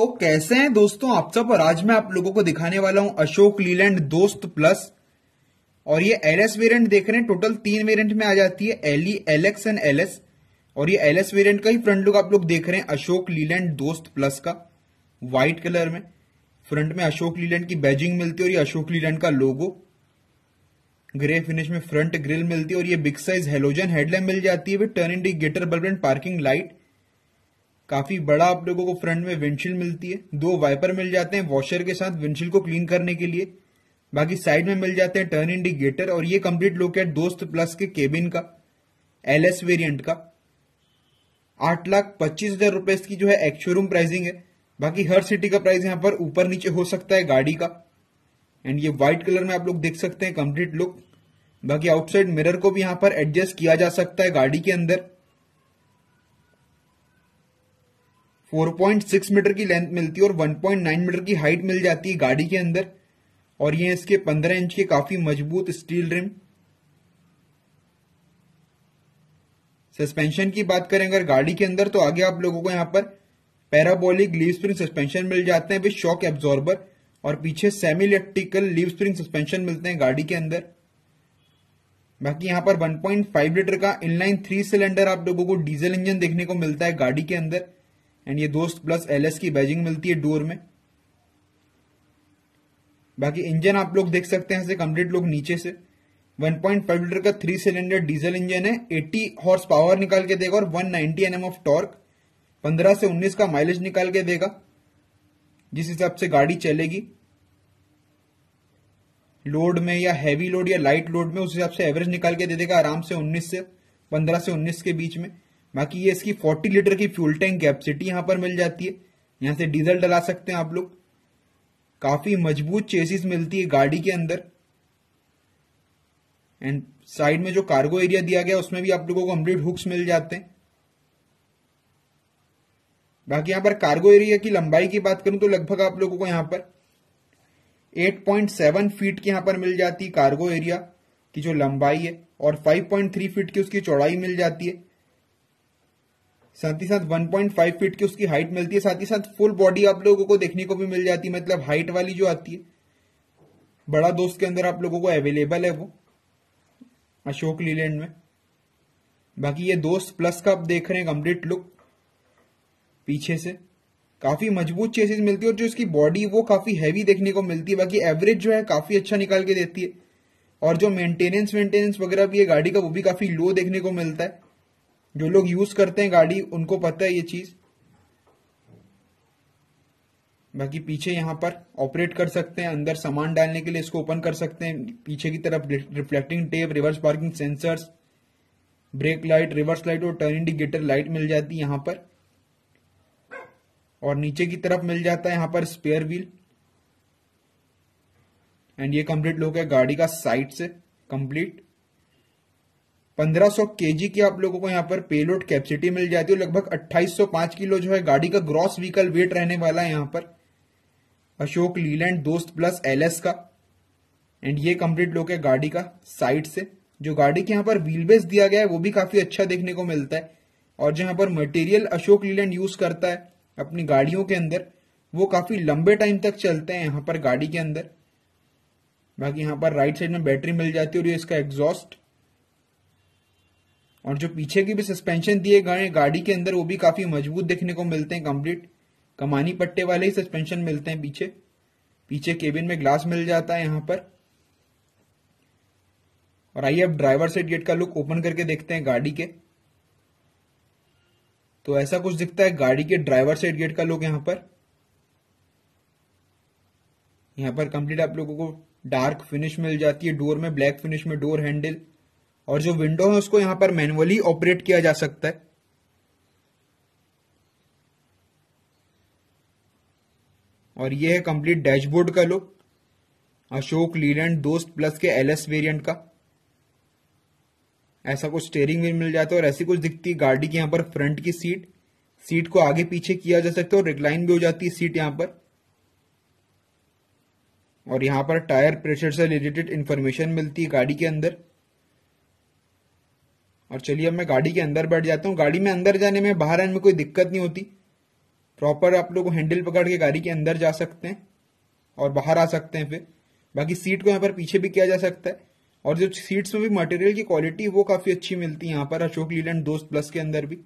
तो कैसे हैं दोस्तों आप सब और आज मैं आप लोगों को दिखाने वाला हूं अशोक लीलैंड दोस्त प्लस और ये एल एस वेरियंट देख रहे हैं टोटल तीन वेरियंट में आ जाती है L E L X and L S और ये एल एस वेरियंट का ही फ्रंट लुक आप लोग देख रहे हैं अशोक लीलैंड दोस्त प्लस का व्हाइट कलर में फ्रंट में अशोक लीलैंड की बैजिंग मिलती है और ये अशोक लीलैंड का लोगो ग्रे फिनिश में फ्रंट ग्रिल मिलती है और ये बिग साइज हेलोजन हेडलाइट मिल जाती है with turn indicator bulb and parking light काफी बड़ा आप लोगों को फ्रंट में विंडशील्ड मिलती है दो वाइपर मिल जाते हैं वॉशर के साथ विंडशील्ड को क्लीन करने के लिए बाकी साइड में मिल जाते हैं टर्न इंडिकेटर और ये कंप्लीट लुक है दोस्त प्लस के केबिन का एलएस वेरिएंट का आठ लाख पच्चीस हजार रुपए इसकी जो है एक्स शोरूम प्राइसिंग है बाकी हर सिटी का प्राइस यहाँ पर ऊपर नीचे हो सकता है गाड़ी का एंड ये व्हाइट कलर में आप लोग देख सकते हैं कंप्लीट लुक बाकी आउटसाइड मिरर को भी यहाँ पर एडजस्ट किया जा सकता है गाड़ी के अंदर 4.6 मीटर की लेंथ मिलती है और 1.9 मीटर की हाइट मिल जाती है गाड़ी के अंदर और ये इसके 15 इंच के काफी मजबूत स्टील रिम सस्पेंशन की बात करें अगर गाड़ी के अंदर तो आगे आप लोगों को यहां पर पैराबोलिक लीव स्प्रिंग सस्पेंशन मिल जाते हैं विद शॉक एब्जॉर्बर और पीछे semi electrical leaf spring suspension मिलते हैं गाड़ी के अंदर बाकी यहां पर 1.5 लीटर का इनलाइन थ्री सिलेंडर आप लोगों को डीजल इंजन देखने को मिलता है गाड़ी के अंदर एंड ये दोस्त प्लस एल की बैजिंग मिलती है डोर में बाकी इंजन आप लोग देख सकते हैं कंप्लीट लोग नीचे से 1.5 लीटर का थ्री सिलेंडर डीजल इंजन है 80 हॉर्स पावर निकाल के देगा और 190 नाइनटी एनएम ऑफ टॉर्क 15 से 19 का माइलेज निकाल के देगा जिस हिसाब से गाड़ी चलेगी लोड में या हैवी लोड या लाइट लोड में उस हिसाब से एवरेज निकाल के दे देगा आराम से 19 से 15 से 19 के बीच में बाकी ये इसकी 40 लीटर की फ्यूल टैंक कैपेसिटी यहां पर मिल जाती है यहां से डीजल डला सकते हैं आप लोग काफी मजबूत चेसिस मिलती है गाड़ी के अंदर एंड साइड में जो कार्गो एरिया दिया गया उसमें भी आप लोगों को कंप्लीट हुक्स मिल जाते हैं बाकी यहां पर कार्गो एरिया की लंबाई की बात करूं तो लगभग आप लोगों को यहां पर 8.7 फीट की यहां पर मिल जाती है कार्गो एरिया की जो लंबाई है और 5.3 फीट की उसकी चौड़ाई मिल जाती है साथ ही साथ 1.5 फीट की उसकी हाइट मिलती है साथ ही साथ फुल बॉडी आप लोगों को देखने को भी मिल जाती है मतलब हाइट वाली जो आती है बड़ा दोस्त के अंदर आप लोगों को अवेलेबल है वो अशोक लीलैंड में बाकी ये दोस्त प्लस का आप देख रहे हैं कंप्लीट लुक पीछे से काफी मजबूत चेसिस मिलती है और जो इसकी बॉडी वो काफी हैवी देखने को मिलती है बाकी एवरेज जो है काफी अच्छा निकाल के देती है और जो मेंटेनेंस मेंटेनेंस वगैरह भी है गाड़ी का वो भी काफी लो देखने को मिलता है जो लोग यूज करते हैं गाड़ी उनको पता है ये चीज बाकी पीछे यहां पर ऑपरेट कर सकते हैं अंदर सामान डालने के लिए इसको ओपन कर सकते हैं पीछे की तरफ reflecting tape reverse parking sensors brake light reverse light और टर्न इंडिकेटर लाइट मिल जाती है यहां पर और नीचे की तरफ मिल जाता है यहां पर स्पेयर व्हील एंड ये कंप्लीट लोग है गाड़ी का साइड से कंप्लीट 1500 केजी की आप लोगों को यहाँ पर पेलोड कैपेसिटी मिल जाती है लगभग 2805 किलो जो है गाड़ी का ग्रॉस व्हीकल वेट रहने वाला है यहाँ पर Ashok Leyland Dost plus LS का एंड ये कंप्लीट लुक है गाड़ी का साइड से जो गाड़ी के यहाँ पर व्हील बेस दिया गया है वो भी काफी अच्छा देखने को मिलता है और जहां पर मटेरियल अशोक लीलैंड यूज करता है अपनी गाड़ियों के अंदर वो काफी लंबे टाइम तक चलते हैं यहाँ पर गाड़ी के अंदर बाकी यहाँ पर राइट साइड में बैटरी मिल जाती है और ये इसका एग्जॉस्ट और जो पीछे के भी सस्पेंशन दिए गए हैं गाड़ी के अंदर वो भी काफी मजबूत देखने को मिलते हैं कंप्लीट कमानी पट्टे वाले ही सस्पेंशन मिलते हैं पीछे पीछे केबिन में ग्लास मिल जाता है यहां पर और आइए अब ड्राइवर सेट गेट का लुक ओपन करके देखते हैं गाड़ी के तो ऐसा कुछ दिखता है गाड़ी के ड्राइवर सेट गेट का लुक यहाँ पर यहाँ पर कंप्लीट आप लोगों को डार्क फिनिश मिल जाती है डोर में ब्लैक फिनिश में डोर हैंडल और जो विंडो है उसको यहां पर मैनुअली ऑपरेट किया जा सकता है और ये है कंप्लीट डैशबोर्ड का look Ashok Leyland Dost plus के एलएस वेरिएंट का ऐसा कुछ स्टेयरिंग व्हील मिल जाता है और ऐसी कुछ दिखती है गाड़ी की यहां पर फ्रंट की सीट सीट को आगे पीछे किया जा सकता है और रिक्लाइन भी हो जाती है सीट यहाँ पर और यहां पर टायर प्रेशर से रिलेटेड इंफॉर्मेशन मिलती है गाड़ी के अंदर और चलिए अब मैं गाड़ी के अंदर बैठ जाता हूँ गाड़ी में अंदर जाने में बाहर आने में कोई दिक्कत नहीं होती प्रॉपर आप लोग हैंडल पकड़ के गाड़ी के अंदर जा सकते हैं और बाहर आ सकते हैं फिर बाकी सीट को यहाँ पर पीछे भी किया जा सकता है और जो सीट्स में भी मटेरियल की क्वालिटी वो काफ़ी अच्छी मिलती है यहाँ पर अशोक लीलैंड दोस्त प्लस के अंदर भी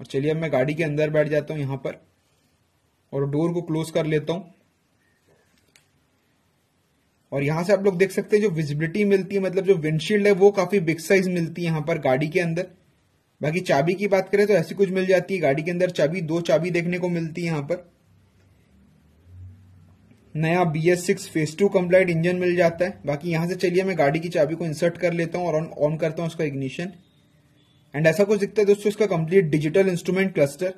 और चलिए अब मैं गाड़ी के अंदर बैठ जाता हूँ यहाँ पर और डोर को क्लोज कर लेता हूँ और यहां से आप लोग देख सकते हैं जो विजिबिलिटी मिलती है मतलब जो विंडशील्ड है वो काफी बिग साइज मिलती है यहाँ पर गाड़ी के अंदर बाकी चाबी की बात करें तो ऐसी कुछ मिल जाती है गाड़ी के अंदर चाबी दो चाबी देखने को मिलती है यहां पर नया B S six phase two compliant engine मिल जाता है बाकी यहां से चलिए मैं गाड़ी की चाबी को इंसर्ट कर लेता हूँ और ऑन ऑन करता हूँ उसका इग्निशन एंड ऐसा कुछ दिखता है दोस्तों इसका कंप्लीट डिजिटल इंस्ट्रूमेंट क्लस्टर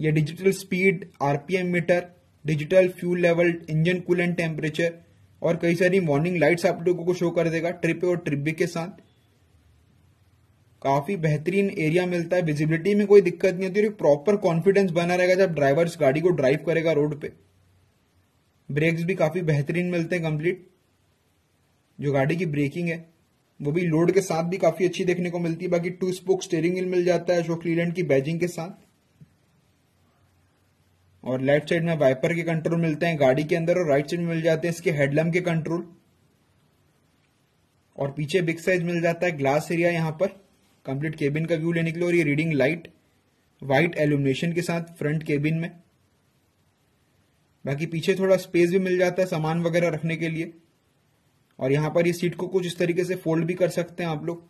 या digital speed RPM meter digital fuel level engine cool and temperature और कई सारी मॉर्निंग लाइट्स आप लोगों को शो कर देगा ट्रिप और ट्रिप के साथ काफी बेहतरीन एरिया मिलता है विजिबिलिटी में कोई दिक्कत नहीं होती और प्रॉपर कॉन्फिडेंस बना रहेगा जब ड्राइवर गाड़ी को ड्राइव करेगा रोड पे ब्रेक्स भी काफी बेहतरीन मिलते हैं कंप्लीट जो गाड़ी की ब्रेकिंग है वो भी लोड के साथ भी काफी अच्छी देखने को मिलती है बाकी टू स्पोक स्टेयरिंग मिल जाता है अशोक लीलैंड की बैजिंग के साथ और लेफ्ट साइड में वाइपर के कंट्रोल मिलते हैं गाड़ी के अंदर और राइट साइड में मिल जाते हैं इसके हेडलम के कंट्रोल और पीछे बिग साइज मिल जाता है ग्लास एरिया यहाँ पर कंप्लीट केबिन का व्यू लेने के लिए और ये रीडिंग लाइट वाइट एल्यूमिनेशन के साथ फ्रंट केबिन में बाकी पीछे थोड़ा स्पेस भी मिल जाता है सामान वगैरह रखने के लिए और यहाँ पर ये सीट को कुछ इस तरीके से फोल्ड भी कर सकते हैं आप लोग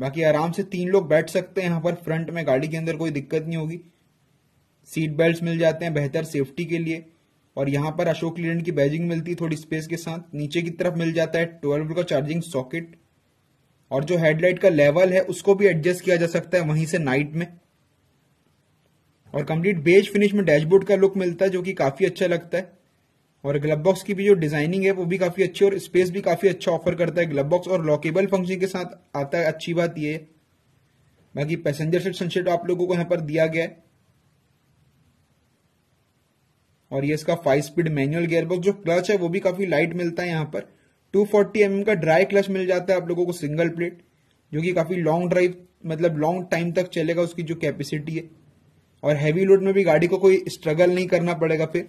बाकी आराम से तीन लोग बैठ सकते हैं यहाँ पर फ्रंट में गाड़ी के अंदर कोई दिक्कत नहीं होगी सीट बेल्ट मिल जाते हैं बेहतर सेफ्टी के लिए और यहाँ पर अशोक लीलन की बैजिंग मिलती है थोड़ी स्पेस के साथ नीचे की तरफ मिल जाता है ट्वेल्व का चार्जिंग सॉकेट और जो हेडलाइट का लेवल है उसको भी एडजस्ट किया जा सकता है वहीं से नाइट में और कंप्लीट बेज फिनिश में डैशबोर्ड का लुक मिलता है जो कि काफी अच्छा लगता है और ग्लब बॉक्स की भी जो डिजाइनिंग है वो भी काफी अच्छी और स्पेस भी काफी अच्छा ऑफर करता है ग्लब बॉक्स और लॉकेबल फंक्शन के साथ आता है अच्छी बात ये बाकी पैसेंजर सीट सनशेट आप लोगों को यहाँ पर दिया गया है और ये इसका फाइव स्पीड मैनुअल गेयरबॉक्स जो क्लच है वो भी काफी लाइट मिलता है यहाँ पर 240 फोर्टी mm का ड्राई क्लच मिल जाता है आप लोगों को सिंगल प्लेट जो कि काफी लॉन्ग ड्राइव मतलब लॉन्ग टाइम तक चलेगा उसकी जो कैपेसिटी है और हैवी लोड में भी गाड़ी को कोई स्ट्रगल नहीं करना पड़ेगा फिर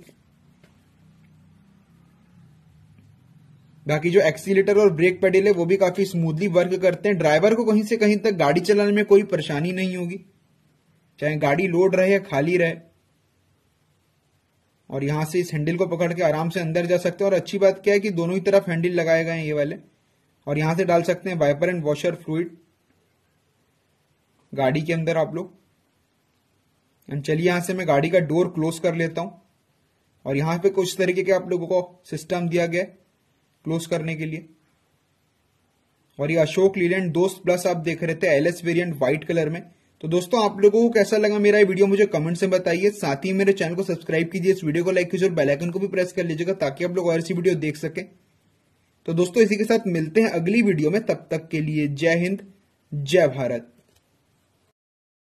बाकी जो एक्सीटर और ब्रेक पेडल है वो भी काफी स्मूथली वर्क करते हैं ड्राइवर को कहीं से कहीं तक गाड़ी चलाने में कोई परेशानी नहीं होगी चाहे गाड़ी लोड रहे या खाली रहे और यहाँ से इस हैंडल को पकड़ के आराम से अंदर जा सकते हैं और अच्छी बात क्या है कि दोनों ही तरफ हैंडल लगाए गए हैं ये वाले और यहां से डाल सकते हैं वाइपर एंड वॉशर फ्लूड गाड़ी के अंदर आप लोग एंड चलिए यहां से मैं गाड़ी का डोर क्लोज कर लेता हूं और यहां पे कुछ तरीके के आप लोगों को सिस्टम दिया गया क्लोज करने के लिए और ये अशोक लीलैंड दोस्त प्लस आप देख रहे थे L S variant white colour में तो दोस्तों आप लोगों को कैसा लगा मेरा ये वीडियो मुझे कमेंट से बताइए साथ ही मेरे चैनल को सब्सक्राइब कीजिए इस वीडियो को लाइक कीजिए और बेलाइकन को भी प्रेस कर लीजिएगा ताकि आप लोग और ऐसी वीडियो देख सके तो दोस्तों इसी के साथ मिलते हैं अगली वीडियो में तब तक के लिए जय हिंद जय भारत